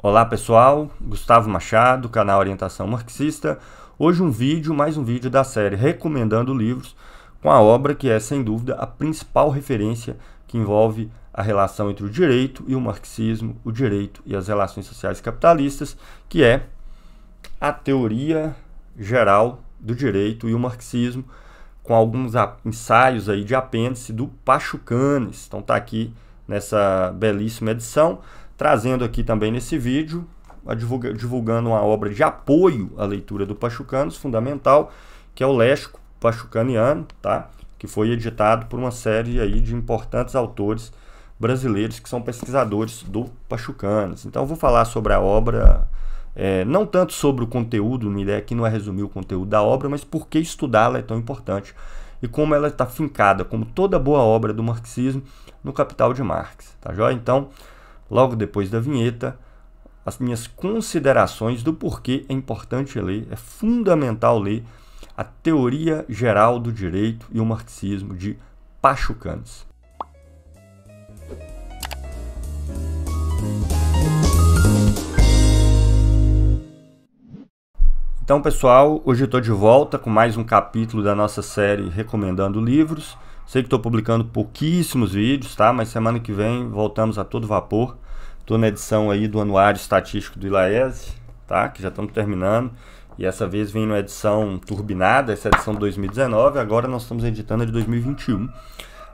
Olá pessoal, Gustavo Machado, canal Orientação Marxista. Hoje um vídeo, mais um vídeo da série Recomendando Livros, com a obra que é, sem dúvida, a principal referência que envolve a relação entre o direito e o marxismo, o direito e as relações sociais capitalistas, que é A Teoria Geral do Direito e o Marxismo, com alguns ensaios aí de apêndice do Pachucanes. Então está aqui nessa belíssima edição trazendo aqui também nesse vídeo, divulgando uma obra de apoio à leitura do Pachucanos, fundamental, que é o Léxico Pachucaniano, tá? que foi editado por uma série aí de importantes autores brasileiros que são pesquisadores do Pachucanos. Então vou falar sobre a obra, é, não tanto sobre o conteúdo, minha ideia aqui não é resumir o conteúdo da obra, mas por que estudá-la é tão importante e como ela está fincada, como toda boa obra do marxismo, no capital de Marx. Tá joia? Então, logo depois da vinheta, as minhas considerações do porquê é importante ler, é fundamental ler a Teoria Geral do Direito e o Marxismo de Pachucanes. Então, pessoal, hoje estou de volta com mais um capítulo da nossa série Recomendando Livros. Sei que estou publicando pouquíssimos vídeos, tá? Mas semana que vem voltamos a todo vapor. Estou na edição aí do Anuário Estatístico do Ilaese, tá? Que já estamos terminando. E essa vez vem na edição turbinada, essa é edição de 2019. Agora nós estamos editando a de 2021.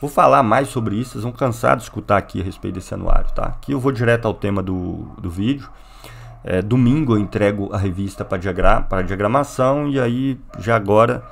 Vou falar mais sobre isso, vocês vão cansar de escutar aqui a respeito desse anuário, tá? Aqui eu vou direto ao tema do, do vídeo. É, domingo eu entrego a revista para diagra diagramação e aí já agora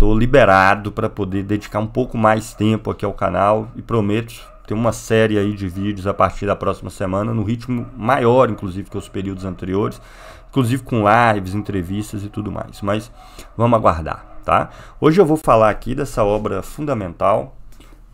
tô liberado para poder dedicar um pouco mais tempo aqui ao canal e prometo ter uma série aí de vídeos a partir da próxima semana, no ritmo maior, inclusive, que os períodos anteriores, inclusive com lives, entrevistas e tudo mais. Mas vamos aguardar, tá? Hoje eu vou falar aqui dessa obra fundamental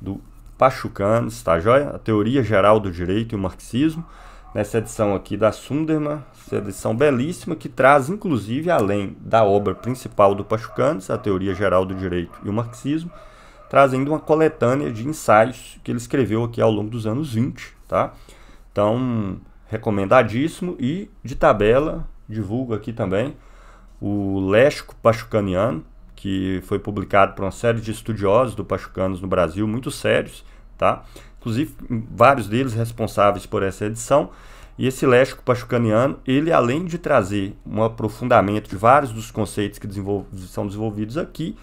do Pachucanes, tá joia? A Teoria Geral do Direito e o Marxismo nessa edição aqui da Sunderman, essa edição belíssima que traz inclusive além da obra principal do Pachucanes, a teoria geral do direito e o marxismo, trazendo uma coletânea de ensaios que ele escreveu aqui ao longo dos anos 20, tá? Então, recomendadíssimo e de tabela divulgo aqui também o Léxico Pachucaniano, que foi publicado por uma série de estudiosos do Pachucanos no Brasil, muito sérios, tá? inclusive vários deles responsáveis por essa edição. E esse léxico pachucaniano, ele além de trazer um aprofundamento de vários dos conceitos que são desenvolvidos aqui,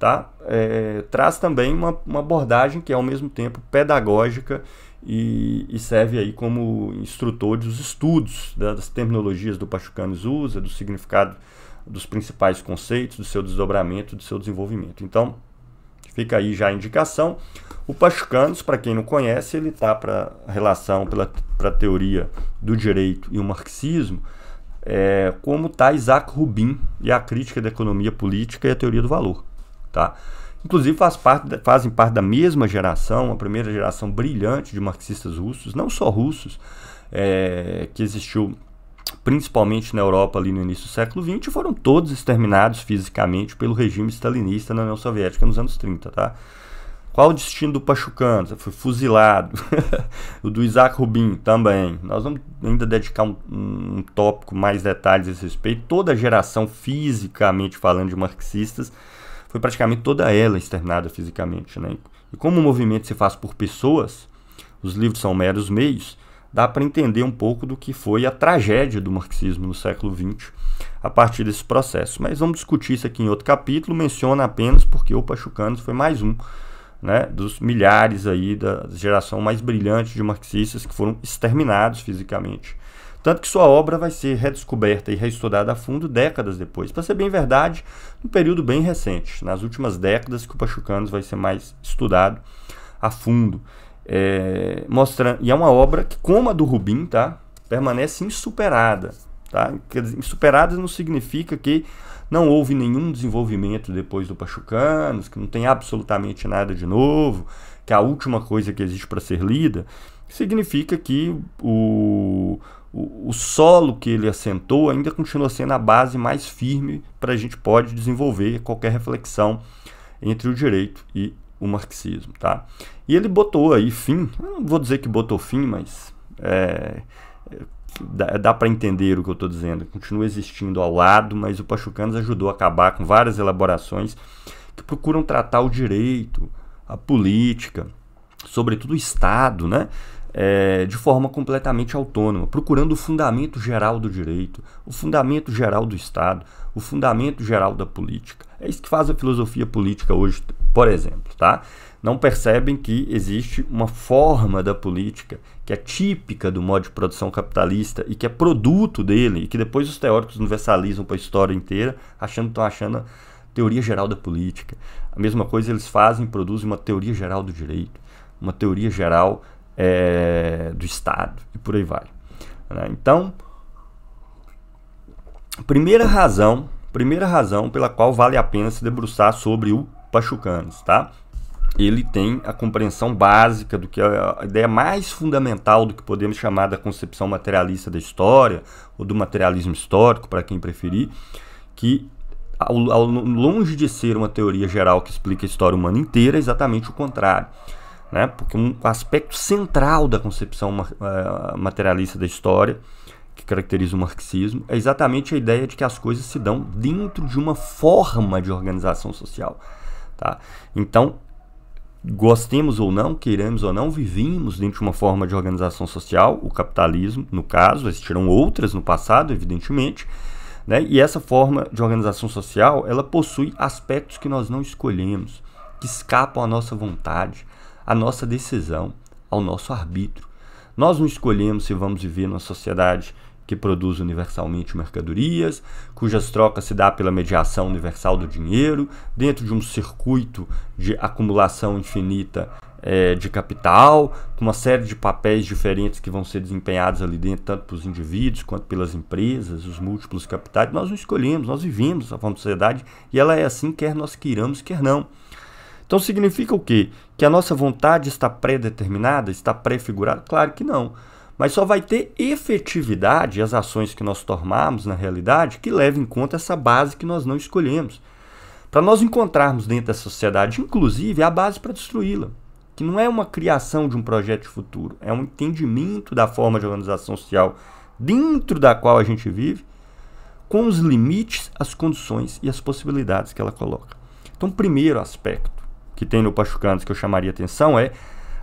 tá? É, traz também uma, uma, abordagem que é ao mesmo tempo pedagógica e, e serve aí como instrutor dos estudos das terminologias do pachucano usa, do significado dos principais conceitos, do seu desdobramento, do seu desenvolvimento. Então, Fica aí já a indicação. O Pachucanos para quem não conhece, ele está para relação para a teoria do direito e o marxismo, é, como está Isaac Rubin e a crítica da economia política e a teoria do valor. Tá? Inclusive faz parte, fazem parte da mesma geração, a primeira geração brilhante de marxistas russos, não só russos, é, que existiu principalmente na Europa ali no início do século XX, foram todos exterminados fisicamente pelo regime stalinista na União Soviética nos anos 30, tá? Qual o destino do Pachucan? Foi fuzilado. o do Isaac Rubin também. Nós vamos ainda dedicar um, um, tópico mais detalhes a esse respeito. Toda a geração, fisicamente falando, de marxistas, foi praticamente toda ela externada fisicamente. Né? E como o movimento se faz por pessoas, os livros são meros meios, dá para entender um pouco do que foi a tragédia do marxismo no século XX a partir desse processo. Mas vamos discutir isso aqui em outro capítulo, menciona apenas porque o Pachucanos foi mais um né, dos milhares aí da geração mais brilhante de marxistas que foram exterminados fisicamente. Tanto que sua obra vai ser redescoberta e reestudada a fundo décadas depois. Para ser bem verdade, num período bem recente, nas últimas décadas que o Pachucanos vai ser mais estudado a fundo. É, mostrando, e é uma obra que, como a do Rubim, tá? permanece insuperada. Tá? Dizer, insuperada não significa que não houve nenhum desenvolvimento depois do Pachucanos, que não tem absolutamente nada de novo, que a última coisa que existe para ser lida, significa que o, o, o, solo que ele assentou ainda continua sendo a base mais firme para a gente pode desenvolver qualquer reflexão entre o direito e o marxismo, tá? E ele botou aí fim, não vou dizer que botou fim, mas é, é dá, dá para entender o que eu estou dizendo. Continua existindo ao lado, mas o Pachucanos ajudou a acabar com várias elaborações que procuram tratar o direito, a política, sobretudo o Estado, né? É, de forma completamente autônoma, procurando o fundamento geral do direito, o fundamento geral do Estado, o fundamento geral da política. É isso que faz a filosofia política hoje, por exemplo tá? Não percebem que existe uma forma da política que é típica do modo de produção capitalista e que é produto dele, e que depois os teóricos universalizam para a história inteira, achando estão achando a teoria geral da política. A mesma coisa eles fazem, produzem uma teoria geral do direito, uma teoria geral é, do Estado, e por aí vai. Né? Então, primeira razão, primeira razão pela qual vale a pena se debruçar sobre o pachucanos tá? ele tem a compreensão básica do que é a ideia mais fundamental do que podemos chamar da concepção materialista da história, ou do materialismo histórico, para quem preferir, que ao, ao, longe de ser uma teoria geral que explica a história humana inteira, é exatamente o contrário. Né? Porque um aspecto central da concepção eh, materialista da história, que caracteriza o marxismo, é exatamente a ideia de que as coisas se dão dentro de uma forma de organização social. Tá? Então, gostemos ou não, queiramos ou não, vivíamos dentro de uma forma de organização social, o capitalismo, no caso, existiram outras no passado, evidentemente, né? e essa forma de organização social, ela possui aspectos que nós não escolhemos, que escapam à nossa vontade, à nossa decisão, ao nosso arbítrio. Nós não escolhemos se vamos viver numa sociedade que produz universalmente mercadorias, cujas trocas se dá pela mediação universal do dinheiro, dentro de um circuito de acumulação infinita é, de capital, com uma série de papéis diferentes que vão ser desempenhados ali dentro, tanto pelos indivíduos quanto pelas empresas, os múltiplos capitais. Nós não escolhemos, nós vivemos a forma de sociedade e ela é assim, quer nós queiramos, quer não. Então significa o quê? Que a nossa vontade está pré-determinada, está pré-figurada? Claro que não mas só vai ter efetividade as ações que nós tomarmos na realidade que levem em conta essa base que nós não escolhemos. Para nós encontrarmos dentro da sociedade, inclusive, a base para destruí-la, que não é uma criação de um projeto de futuro, é um entendimento da forma de organização social dentro da qual a gente vive, com os limites, as condições e as possibilidades que ela coloca. Então, o primeiro aspecto que tem no Pachucanos que eu chamaria atenção é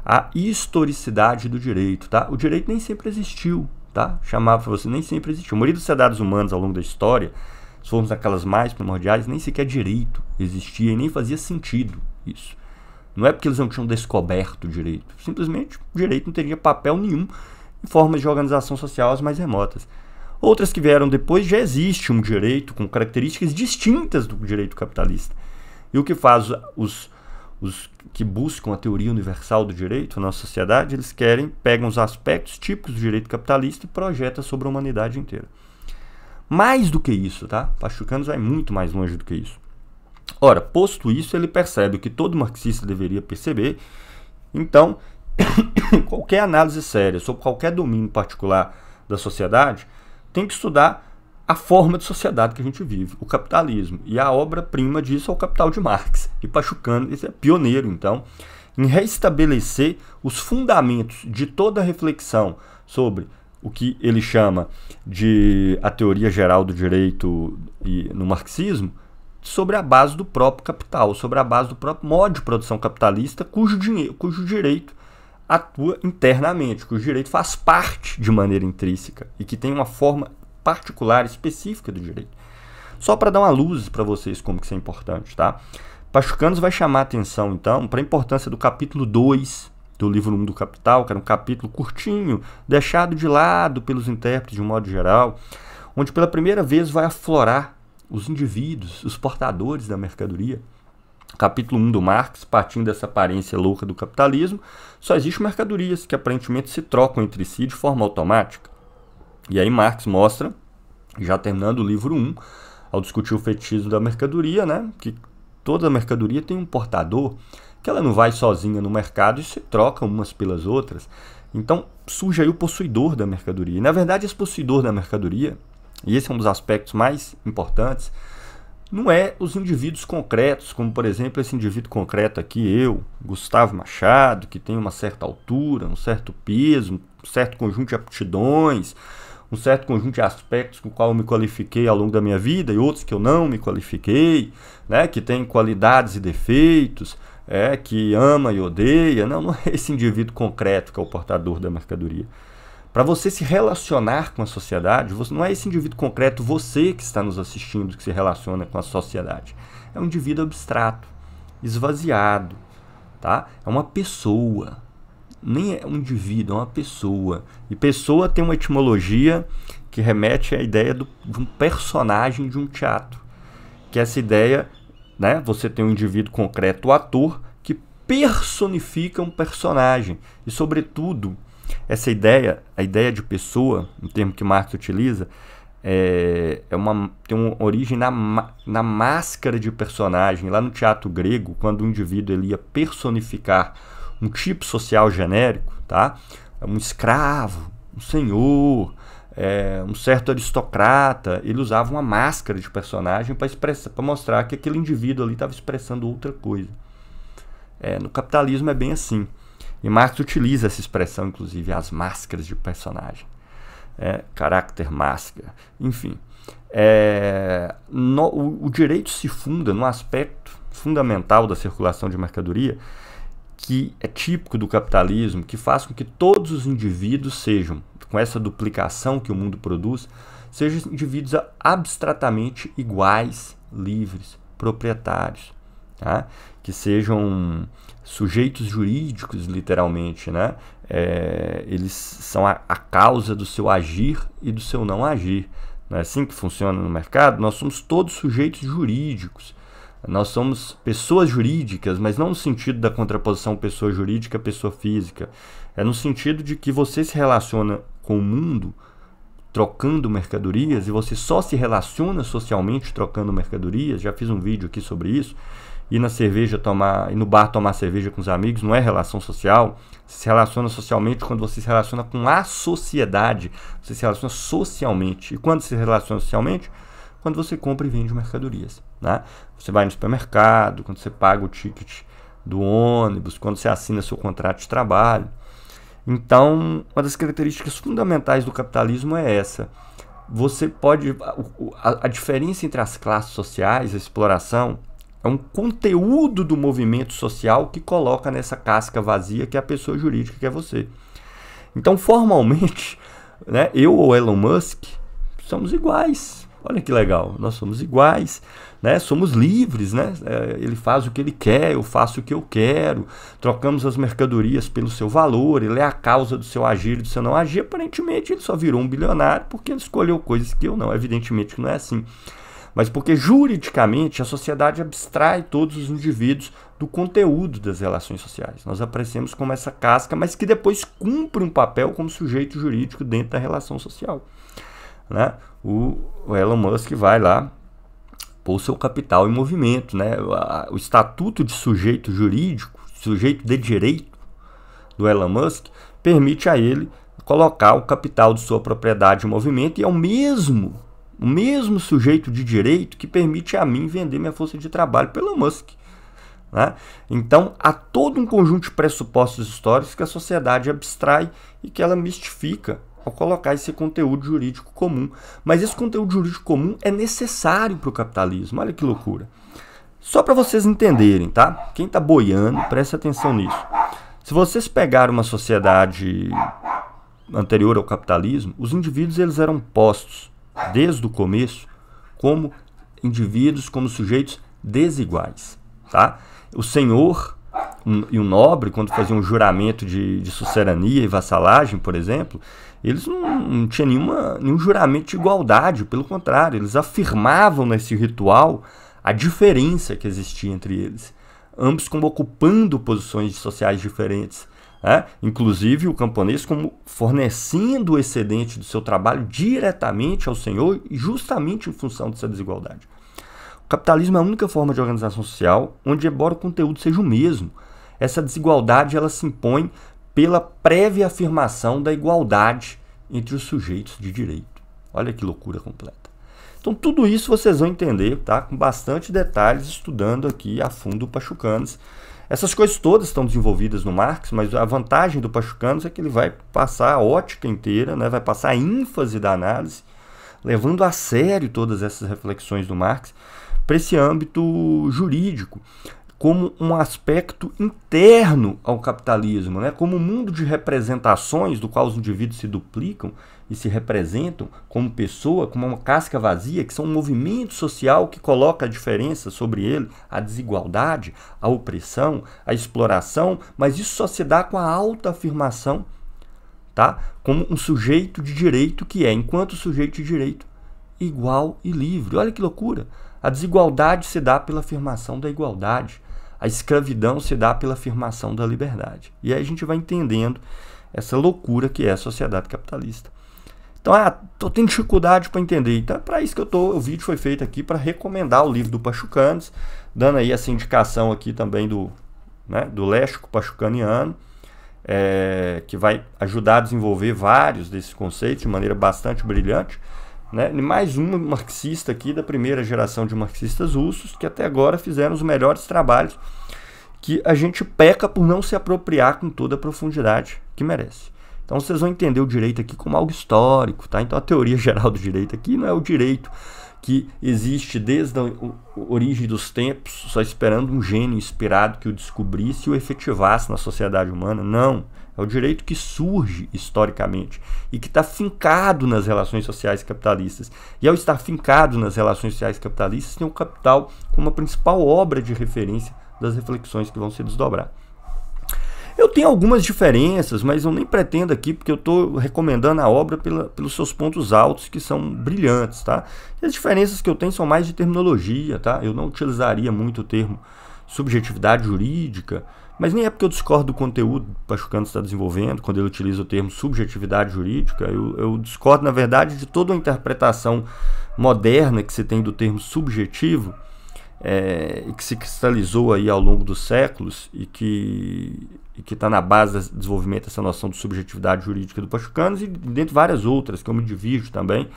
a historicidade do direito, tá? O direito nem sempre existiu, tá? Chamava você nem sempre existiu. A maioria dos dados humanos ao longo da história, se formos aquelas mais primordiais, nem sequer direito existia e nem fazia sentido isso. Não é porque eles não tinham descoberto o direito, simplesmente o direito não teria papel nenhum em formas de organização social as mais remotas. Outras que vieram depois já existe um direito com características distintas do direito capitalista. E o que faz os os que buscam a teoria universal do direito na sociedade, eles querem, pegam os aspectos típicos do direito capitalista e projetam sobre a humanidade inteira. Mais do que isso, tá? Pachucanos vai muito mais longe do que isso. Ora, posto isso, ele percebe o que todo marxista deveria perceber. Então, qualquer análise séria sobre qualquer domínio particular da sociedade tem que estudar a forma de sociedade que a gente vive, o capitalismo. E a obra-prima disso é o Capital de Marx. E Pachucano é pioneiro, então, em restabelecer os fundamentos de toda a reflexão sobre o que ele chama de a teoria geral do direito e, no marxismo, sobre a base do próprio capital, sobre a base do próprio modo de produção capitalista, cujo, dinheiro, cujo direito atua internamente, cujo direito faz parte de maneira intrínseca e que tem uma forma particular específica do direito. Só para dar uma luz para vocês como que isso é importante, tá? Pachucanos vai chamar atenção, então, para a importância do capítulo 2 do livro 1 um do Capital, que era um capítulo curtinho, deixado de lado pelos intérpretes de um modo geral, onde pela primeira vez vai aflorar os indivíduos, os portadores da mercadoria. Capítulo 1 do Marx, partindo dessa aparência louca do capitalismo, só existem mercadorias que aparentemente se trocam entre si de forma automática. E aí Marx mostra, já terminando o livro 1, ao discutir o fetichismo da mercadoria, né, que toda mercadoria tem um portador, que ela não vai sozinha no mercado e se troca umas pelas outras. Então surge aí o possuidor da mercadoria. E, na verdade, esse possuidor da mercadoria, e esse é um dos aspectos mais importantes, não é os indivíduos concretos, como por exemplo esse indivíduo concreto aqui, eu, Gustavo Machado, que tem uma certa altura, um certo peso, um certo conjunto de aptidões, um certo conjunto de aspectos com o qual eu me qualifiquei ao longo da minha vida e outros que eu não me qualifiquei, né? que tem qualidades e defeitos, é que ama e odeia. Não, não é esse indivíduo concreto que é o portador da mercadoria. Para você se relacionar com a sociedade, você, não é esse indivíduo concreto, você que está nos assistindo, que se relaciona com a sociedade. É um indivíduo abstrato, esvaziado, tá? É uma pessoa, nem é um indivíduo, é uma pessoa. E pessoa tem uma etimologia que remete à ideia do, de um personagem de um teatro. Que essa ideia, né, você tem um indivíduo concreto, o ator, que personifica um personagem. E, sobretudo, essa ideia, a ideia de pessoa, um termo que Marx utiliza, é, é uma, tem uma origem na, na máscara de personagem. Lá no teatro grego, quando o indivíduo ele ia personificar um tipo social genérico, tá? Um escravo, um senhor, é, um certo aristocrata, ele usava uma máscara de personagem para mostrar que aquele indivíduo ali estava expressando outra coisa. É, no capitalismo é bem assim. E Marx utiliza essa expressão, inclusive, as máscaras de personagem. É, caráter máscara, enfim. É, no, o, o direito se funda no aspecto fundamental da circulação de mercadoria, que é típico do capitalismo, que faz com que todos os indivíduos sejam, com essa duplicação que o mundo produz, sejam indivíduos abstratamente iguais, livres, proprietários, tá? que sejam sujeitos jurídicos, literalmente. Né? É, eles são a, a causa do seu agir e do seu não agir. Não é assim que funciona no mercado? Nós somos todos sujeitos jurídicos nós somos pessoas jurídicas, mas não no sentido da contraposição pessoa jurídica, pessoa física. É no sentido de que você se relaciona com o mundo trocando mercadorias e você só se relaciona socialmente trocando mercadorias. Já fiz um vídeo aqui sobre isso. Ir na cerveja tomar, ir no bar tomar cerveja com os amigos não é relação social. Você se relaciona socialmente quando você se relaciona com a sociedade. Você se relaciona socialmente. E quando se relaciona socialmente, quando você compra e vende mercadorias. Né? Você vai no supermercado, quando você paga o ticket do ônibus, quando você assina seu contrato de trabalho. Então, uma das características fundamentais do capitalismo é essa. Você pode. A, a diferença entre as classes sociais, a exploração, é um conteúdo do movimento social que coloca nessa casca vazia que é a pessoa jurídica, que é você. Então, formalmente, né, eu ou Elon Musk somos iguais. Olha que legal, nós somos iguais, né? somos livres, né? É, ele faz o que ele quer, eu faço o que eu quero, trocamos as mercadorias pelo seu valor, ele é a causa do seu agir e do seu não agir. Aparentemente ele só virou um bilionário porque ele escolheu coisas que eu não, evidentemente que não é assim. Mas porque juridicamente a sociedade abstrai todos os indivíduos do conteúdo das relações sociais. Nós aparecemos como essa casca, mas que depois cumpre um papel como sujeito jurídico dentro da relação social né? O, o Elon Musk vai lá pôr seu capital em movimento, né? O, o estatuto de sujeito jurídico, sujeito de direito do Elon Musk permite a ele colocar o capital de sua propriedade em movimento e é o mesmo, o mesmo sujeito de direito que permite a mim vender minha força de trabalho pelo Musk. Né? Então, há todo um conjunto de pressupostos históricos que a sociedade abstrai e que ela mistifica a colocar esse conteúdo jurídico comum. Mas esse conteúdo jurídico comum é necessário para o capitalismo. Olha que loucura. Só para vocês entenderem, tá? Quem está boiando, preste atenção nisso. Se vocês pegarem uma sociedade anterior ao capitalismo, os indivíduos eles eram postos desde o começo como indivíduos, como sujeitos desiguais, tá? O senhor um, e o nobre, quando faziam um juramento de, de sucerania e vassalagem, por exemplo, eles não, não tinham nenhuma, nenhum juramento de igualdade, pelo contrário, eles afirmavam nesse ritual a diferença que existia entre eles, ambos como ocupando posições sociais diferentes, né? inclusive o camponês como fornecendo o excedente do seu trabalho diretamente ao senhor, justamente em função dessa desigualdade. O capitalismo é a única forma de organização social onde, embora o conteúdo seja o mesmo, essa desigualdade ela se impõe pela prévia afirmação da igualdade entre os sujeitos de direito. Olha que loucura completa. Então, tudo isso vocês vão entender, tá? Com bastante detalhes, estudando aqui a fundo o Pachucanos. Essas coisas todas estão desenvolvidas no Marx, mas a vantagem do Pachucanos é que ele vai passar a ótica inteira, né? vai passar a ênfase da análise, levando a sério todas essas reflexões do Marx para esse âmbito jurídico como um aspecto interno ao capitalismo, né? como um mundo de representações do qual os indivíduos se duplicam e se representam como pessoa, como uma casca vazia, que são um movimento social que coloca a diferença sobre ele, a desigualdade, a opressão, a exploração, mas isso só se dá com a autoafirmação, tá? como um sujeito de direito que é, enquanto sujeito de direito igual e livre. Olha que loucura! A desigualdade se dá pela afirmação da igualdade, a escravidão se dá pela afirmação da liberdade. E aí a gente vai entendendo essa loucura que é a sociedade capitalista. Então, ah, tô tendo dificuldade para entender. Então, é para isso que eu tô, o vídeo foi feito aqui para recomendar o livro do Pachucanes, dando aí essa indicação aqui também do, né, do léxico pachucaniano, é, que vai ajudar a desenvolver vários desses conceitos de maneira bastante brilhante. Né? Mais um marxista aqui da primeira geração de marxistas russos que até agora fizeram os melhores trabalhos que a gente peca por não se apropriar com toda a profundidade que merece. Então vocês vão entender o direito aqui como algo histórico, tá? Então a teoria geral do direito aqui não é o direito que existe desde a origem dos tempos, só esperando um gênio inspirado que o descobrisse e o efetivasse na sociedade humana. Não. É o direito que surge historicamente e que está fincado nas relações sociais capitalistas. E ao estar fincado nas relações sociais capitalistas, tem o capital como a principal obra de referência das reflexões que vão se desdobrar. Eu tenho algumas diferenças, mas eu nem pretendo aqui, porque eu estou recomendando a obra pela, pelos seus pontos altos, que são brilhantes, tá? E as diferenças que eu tenho são mais de terminologia, tá? Eu não utilizaria muito o termo subjetividade jurídica, mas nem é porque eu discordo do conteúdo que o Pachucano está desenvolvendo, quando ele utiliza o termo subjetividade jurídica, eu, eu discordo, na verdade, de toda a interpretação moderna que se tem do termo subjetivo, é, que se cristalizou aí ao longo dos séculos e que que está na base do desenvolvimento dessa noção de subjetividade jurídica do Pachucanos e dentro de várias outras que eu me divido também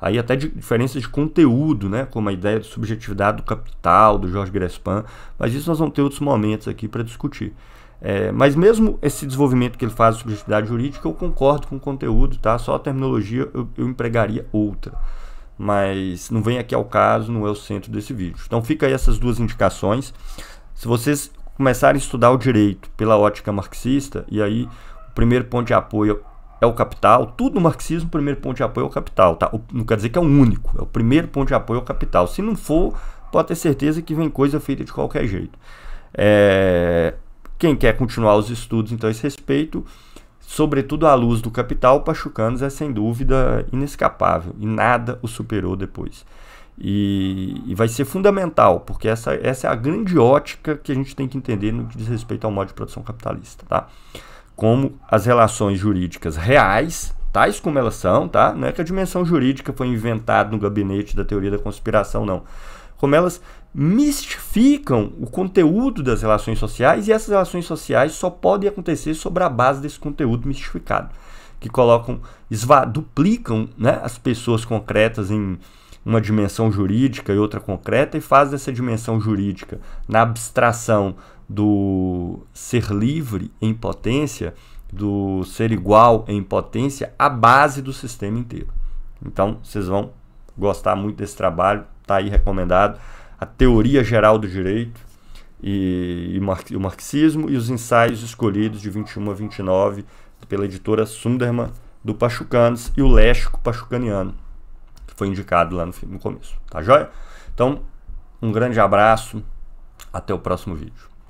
aí até de diferenças de conteúdo, né, como a ideia de subjetividade do capital, do Jorge Grespan, mas isso nós vamos ter outros momentos aqui para discutir. É, mas mesmo esse desenvolvimento que ele faz de subjetividade jurídica, eu concordo com o conteúdo, tá? Só a terminologia eu, eu empregaria outra mas não vem aqui ao caso, não é o centro desse vídeo. Então fica aí essas duas indicações. Se vocês começarem a estudar o direito pela ótica marxista, e aí o primeiro ponto de apoio é o capital, tudo no marxismo, o primeiro ponto de apoio é o capital, tá? Não quer dizer que é o único, é o primeiro ponto de apoio é o capital. Se não for, pode ter certeza que vem coisa feita de qualquer jeito. É... Quem quer continuar os estudos, então, a esse respeito, sobretudo à luz do capital, Pachucanos é sem dúvida inescapável e nada o superou depois. E, e, vai ser fundamental, porque essa, essa é a grande ótica que a gente tem que entender no que diz respeito ao modo de produção capitalista, tá? Como as relações jurídicas reais, tais como elas são, tá? Não é que a dimensão jurídica foi inventada no gabinete da teoria da conspiração, não. Como elas mistificam o conteúdo das relações sociais e essas relações sociais só podem acontecer sobre a base desse conteúdo mistificado, que colocam, duplicam né, as pessoas concretas em uma dimensão jurídica e outra concreta e faz dessa dimensão jurídica na abstração do ser livre em potência, do ser igual em potência, a base do sistema inteiro. Então, vocês vão gostar muito desse trabalho, está aí recomendado a teoria geral do direito e, e o marxismo e os ensaios escolhidos de 21 a 29 pela editora Sunderman do Pachucanos e o Léxico Pachucaniano, que foi indicado lá no, no começo, tá joia? Então, um grande abraço, até o próximo vídeo.